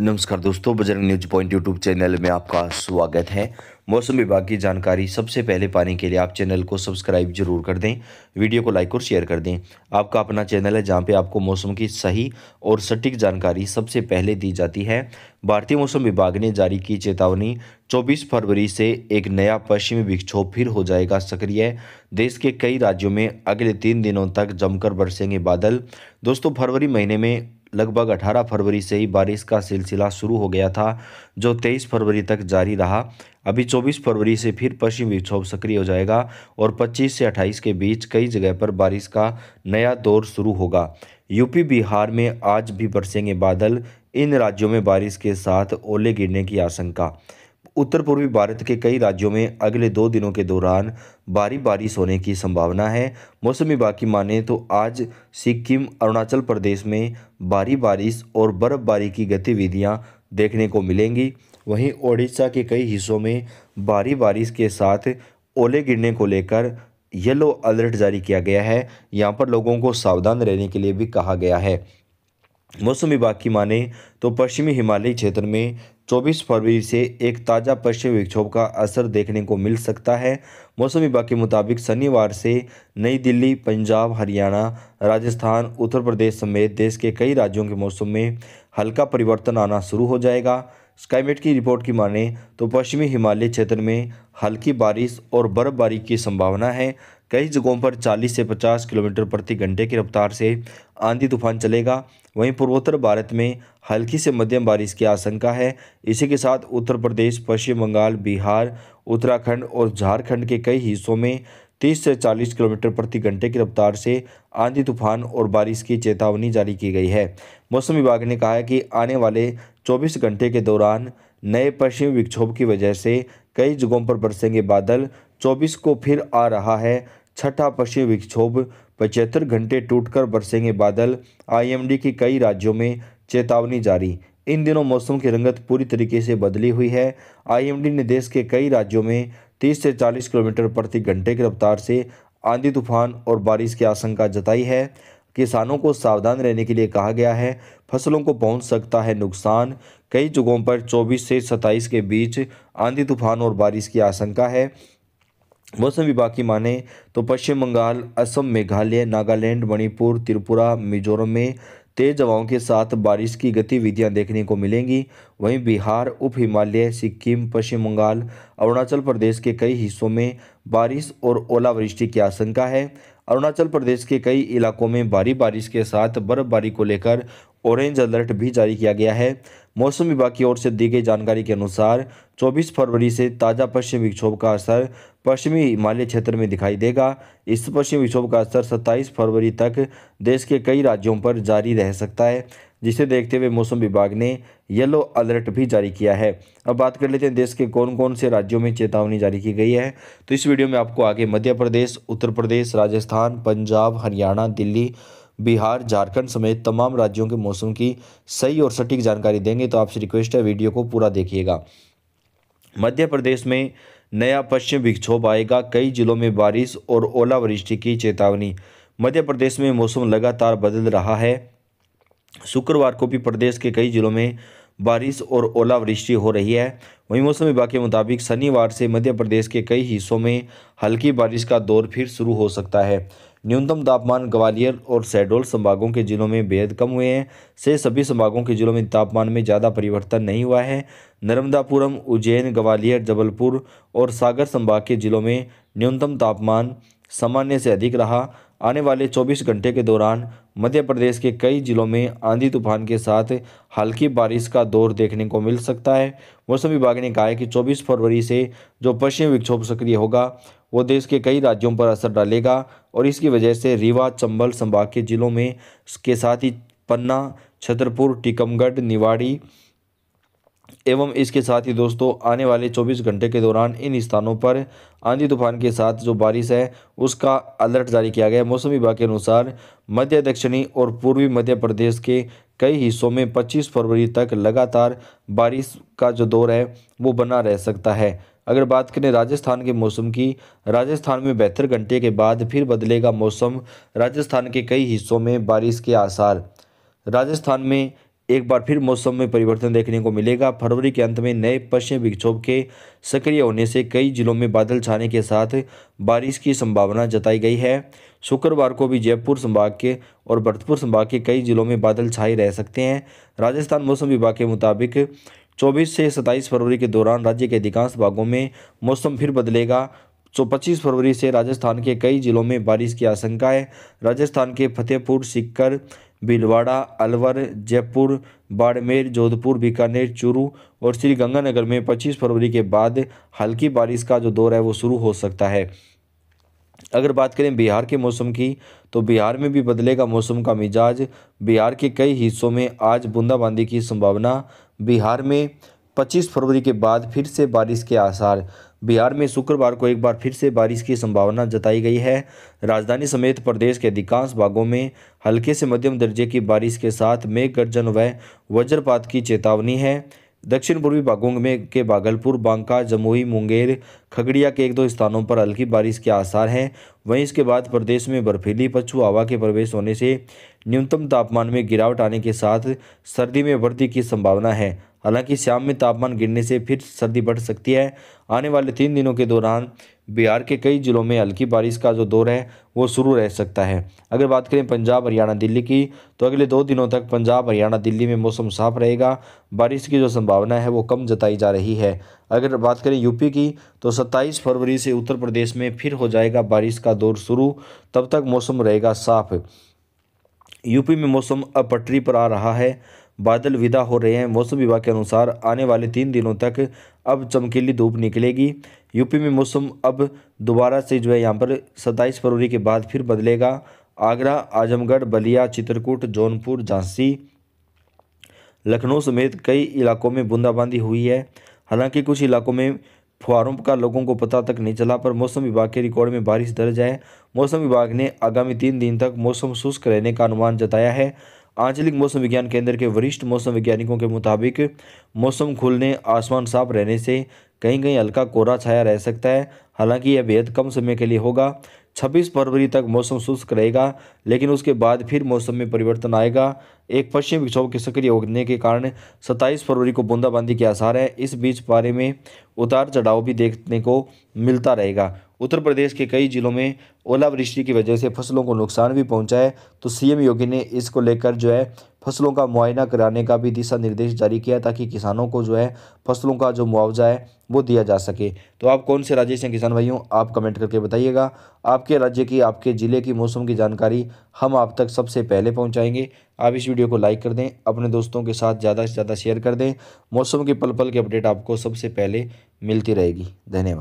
नमस्कार दोस्तों Bajrang news point YouTube channel में आपका स्वागत है मौसम विभाग की जानकारी सबसे पहले पाने के लिए आप चैनल को सब्सक्राइब जरूर कर दें वीडियो को लाइक और शेयर कर दें आपका अपना चैनल है जहां पे आपको मौसम की सही और सटीक जानकारी सबसे पहले दी जाती है भारतीय मौसम विभाग ने जारी की चेतावनी 24 फरवरी से एक नया पश्चिमी विक्षोभ फिर हो जाएगा सक्रिय देश के कई राज्यों में अगले तीन दिनों तक जमकर बरसेंगे बादल दोस्तों फरवरी महीने में लगभग 18 फरवरी से ही बारिश का सिलसिला शुरू हो गया था जो 23 फरवरी तक जारी रहा अभी 24 फरवरी से फिर पश्चिम विक्षोभ सक्रिय हो जाएगा और 25 से 28 के बीच कई जगह पर बारिश का नया दौर शुरू होगा यूपी बिहार में आज भी बरसेंगे बादल इन राज्यों में बारिश के साथ ओले गिरने की आशंका उत्तर पूर्वी भारत के कई राज्यों में अगले दो दिनों के दौरान भारी बारिश होने की संभावना है मौसम विभाग की माने तो आज सिक्किम अरुणाचल प्रदेश में भारी बारिश और बर्फबारी की गतिविधियां देखने को मिलेंगी वहीं ओडिशा के कई हिस्सों में भारी बारिश के साथ ओले गिरने को लेकर येलो अलर्ट जारी किया गया है यहाँ पर लोगों को सावधान रहने के लिए भी कहा गया है मौसम विभाग की माने तो पश्चिमी हिमालयी क्षेत्र में 24 फरवरी से एक ताज़ा पश्चिमी विक्षोभ का असर देखने को मिल सकता है मौसम विभाग के मुताबिक शनिवार से नई दिल्ली पंजाब हरियाणा राजस्थान उत्तर प्रदेश समेत देश के कई राज्यों के मौसम में हल्का परिवर्तन आना शुरू हो जाएगा स्काईमेट की रिपोर्ट की माने तो पश्चिमी हिमालय क्षेत्र में हल्की बारिश और बर्फबारी की संभावना है कई जगहों पर 40 से 50 किलोमीटर प्रति घंटे की रफ्तार से आंधी तूफान चलेगा वहीं पूर्वोत्तर भारत में हल्की से मध्यम बारिश की आशंका है इसी के साथ उत्तर प्रदेश पश्चिम बंगाल बिहार उत्तराखंड और झारखंड के कई हिस्सों में 30 से 40 किलोमीटर प्रति घंटे की रफ्तार से आंधी तूफान और बारिश की चेतावनी जारी की गई है मौसम विभाग ने कहा है कि आने वाले 24 घंटे के दौरान नए पश्चिमी विक्षोभ की वजह से कई जगहों पर बरसेंगे बादल 24 को फिर आ रहा है छठा पश्चिम विक्षोभ पचहत्तर घंटे टूटकर बरसेंगे बादल आईएमडी की कई राज्यों में चेतावनी जारी इन दिनों मौसम की रंगत पूरी तरीके से बदली हुई है आईएमडी ने देश के कई राज्यों में 30 से 40 किलोमीटर प्रति घंटे की रफ्तार से आंधी तूफान और बारिश की आशंका जताई है किसानों को सावधान रहने के लिए कहा गया है फसलों को पहुंच सकता है नुकसान कई जगहों पर 24 से 27 के बीच आंधी तूफान और बारिश की आशंका है मौसम विभाग की माने तो पश्चिम बंगाल असम मेघालय नागालैंड मणिपुर त्रिपुरा मिजोरम में तेज हवाओं के साथ बारिश की गतिविधियां देखने को मिलेंगी वहीं बिहार उप हिमालय सिक्किम पश्चिम बंगाल अरुणाचल प्रदेश के कई हिस्सों में बारिश और ओलावृष्टि की आशंका है अरुणाचल प्रदेश के कई इलाकों में भारी बारिश के साथ बर्फबारी को लेकर ऑरेंज अलर्ट भी जारी किया गया है मौसम विभाग की ओर से दी गई जानकारी के अनुसार 24 फरवरी से ताज़ा पश्चिमी विक्षोभ का असर पश्चिमी हिमालय क्षेत्र में दिखाई देगा इस पश्चिमी विक्षोभ का असर 27 फरवरी तक देश के कई राज्यों पर जारी रह सकता है जिसे देखते हुए मौसम विभाग ने येलो अलर्ट भी जारी किया है अब बात कर लेते हैं देश के कौन कौन से राज्यों में चेतावनी जारी की गई है तो इस वीडियो में आपको आगे मध्य प्रदेश उत्तर प्रदेश राजस्थान पंजाब हरियाणा दिल्ली बिहार झारखंड समेत तमाम राज्यों के मौसम की सही और सटीक जानकारी देंगे तो आपसे रिक्वेस्ट है वीडियो को पूरा देखिएगा मध्य प्रदेश में नया पश्चिम विक्षोभ आएगा कई जिलों में बारिश और ओलावृष्टि की चेतावनी मध्य प्रदेश में मौसम लगातार बदल रहा है शुक्रवार को भी प्रदेश के कई जिलों में बारिश और ओलावृष्टि हो रही है वहीं मौसम विभाग के मुताबिक शनिवार से मध्य प्रदेश के कई हिस्सों में हल्की बारिश का दौर फिर शुरू हो सकता है न्यूनतम तापमान ग्वालियर और शहडोल संभागों के जिलों में बेहद कम हुए हैं से सभी संभागों के जिलों में तापमान में ज़्यादा परिवर्तन नहीं हुआ है नर्मदापुरम उज्जैन ग्वालियर जबलपुर और सागर संभाग के जिलों में न्यूनतम तापमान सामान्य से अधिक रहा आने वाले 24 घंटे के दौरान मध्य प्रदेश के कई जिलों में आंधी तूफान के साथ हल्की बारिश का दौर देखने को मिल सकता है मौसम विभाग ने कहा है कि 24 फरवरी से जो पश्चिमी विक्षोभ सक्रिय होगा वो देश के कई राज्यों पर असर डालेगा और इसकी वजह से रीवा चंबल संभाग के जिलों में के साथ ही पन्ना छतरपुर टीकमगढ़ निवाड़ी एवं इसके साथ ही दोस्तों आने वाले 24 घंटे के दौरान इन स्थानों पर आंधी तूफान के साथ जो बारिश है उसका अलर्ट जारी किया गया है मौसम विभाग के अनुसार मध्य दक्षिणी और पूर्वी मध्य प्रदेश के कई हिस्सों में 25 फरवरी तक लगातार बारिश का जो दौर है वो बना रह सकता है अगर बात करें राजस्थान के मौसम की राजस्थान में बेहतर घंटे के बाद फिर बदलेगा मौसम राजस्थान के कई हिस्सों में बारिश के आसार राजस्थान में एक बार फिर मौसम में परिवर्तन देखने को मिलेगा फरवरी के अंत में नए पश्चिम विक्षोभ के सक्रिय होने से कई जिलों में बादल छाने के साथ बारिश की संभावना जताई गई है शुक्रवार को भी जयपुर संभाग के और भरतपुर संभाग के कई जिलों में बादल छाए रह सकते हैं राजस्थान मौसम विभाग के मुताबिक 24 से 27 फरवरी के दौरान राज्य के अधिकांश भागों में मौसम फिर बदलेगा तो पच्चीस फरवरी से राजस्थान के कई जिलों में बारिश की आशंका है राजस्थान के फतेहपुर सीकर भीलवाड़ा अलवर जयपुर बाड़मेर जोधपुर बीकानेर चूरू और श्री गंगानगर में 25 फरवरी के बाद हल्की बारिश का जो दौर है वो शुरू हो सकता है अगर बात करें बिहार के मौसम की तो बिहार में भी बदलेगा मौसम का मिजाज बिहार के कई हिस्सों में आज बूंदाबांदी की संभावना बिहार में 25 फरवरी के बाद फिर से बारिश के आसार बिहार में शुक्रवार को एक बार फिर से बारिश की संभावना जताई गई है राजधानी समेत प्रदेश के अधिकांश भागों में हल्के से मध्यम दर्जे की बारिश के साथ मेघ गर्जन व वज्रपात की चेतावनी है दक्षिण पूर्वी भागों में के भागलपुर बांका जमुई मुंगेर खगड़िया के एक दो स्थानों पर हल्की बारिश के आसार हैं वहीं इसके बाद प्रदेश में बर्फीली पछु हवा के प्रवेश होने से न्यूनतम तापमान में गिरावट आने के साथ सर्दी में वृद्धि की संभावना है हालांकि शाम में तापमान गिरने से फिर सर्दी बढ़ सकती है आने वाले तीन दिनों के दौरान बिहार के कई जिलों में हल्की बारिश का जो दौर है वो शुरू रह सकता है अगर बात करें पंजाब हरियाणा दिल्ली की तो अगले दो दिनों तक पंजाब हरियाणा दिल्ली में मौसम साफ रहेगा बारिश की जो संभावना है वो कम जताई जा रही है अगर बात करें यूपी की तो 27 फरवरी से उत्तर प्रदेश में फिर हो जाएगा बारिश का दौर शुरू तब तक मौसम रहेगा साफ यूपी में मौसम अब पटरी पर आ रहा है बादल विदा हो रहे हैं मौसम विभाग के अनुसार आने वाले तीन दिनों तक अब चमकीली धूप निकलेगी यूपी में मौसम अब दोबारा से जो है यहाँ पर 27 फरवरी के बाद फिर बदलेगा आगरा आजमगढ़ बलिया चित्रकूट जौनपुर झांसी लखनऊ समेत कई इलाकों में बूंदाबांदी हुई है हालांकि कुछ इलाकों में फुहारों का लोगों को पता तक नहीं चला पर मौसम विभाग के रिकॉर्ड में बारिश दर्ज है मौसम विभाग ने आगामी तीन दिन तक मौसम शुष्क रहने का अनुमान जताया है आंचलिक मौसम विज्ञान केंद्र के वरिष्ठ मौसम वैज्ञानिकों के मुताबिक मौसम खुलने आसमान साफ रहने से कहीं कहीं हल्का कोहरा छाया रह सकता है हालांकि यह बेहद कम समय के लिए होगा 26 फरवरी तक मौसम शुष्क रहेगा लेकिन उसके बाद फिर मौसम में परिवर्तन आएगा एक पश्चिम विक्षोभ के सक्रिय होने के कारण 27 फरवरी को बूंदाबांदी के आसार हैं इस बीच पारे में उतार चढ़ाव भी देखने को मिलता रहेगा उत्तर प्रदेश के कई जिलों में ओलावृष्टि की वजह से फसलों को नुकसान भी पहुंचा है तो सीएम योगी ने इसको लेकर जो है फसलों का मुआयना कराने का भी दिशा निर्देश जारी किया ताकि किसानों को जो है फसलों का जो मुआवजा है वो दिया जा सके तो आप कौन से राज्य से किसान भाइयों आप कमेंट करके बताइएगा आपके राज्य की आपके ज़िले की मौसम की जानकारी हम आप तक सबसे पहले पहुंचाएंगे आप इस वीडियो को लाइक कर दें अपने दोस्तों के साथ ज़्यादा से ज़्यादा शेयर कर दें मौसम के पल पल की अपडेट आपको सबसे पहले मिलती रहेगी धन्यवाद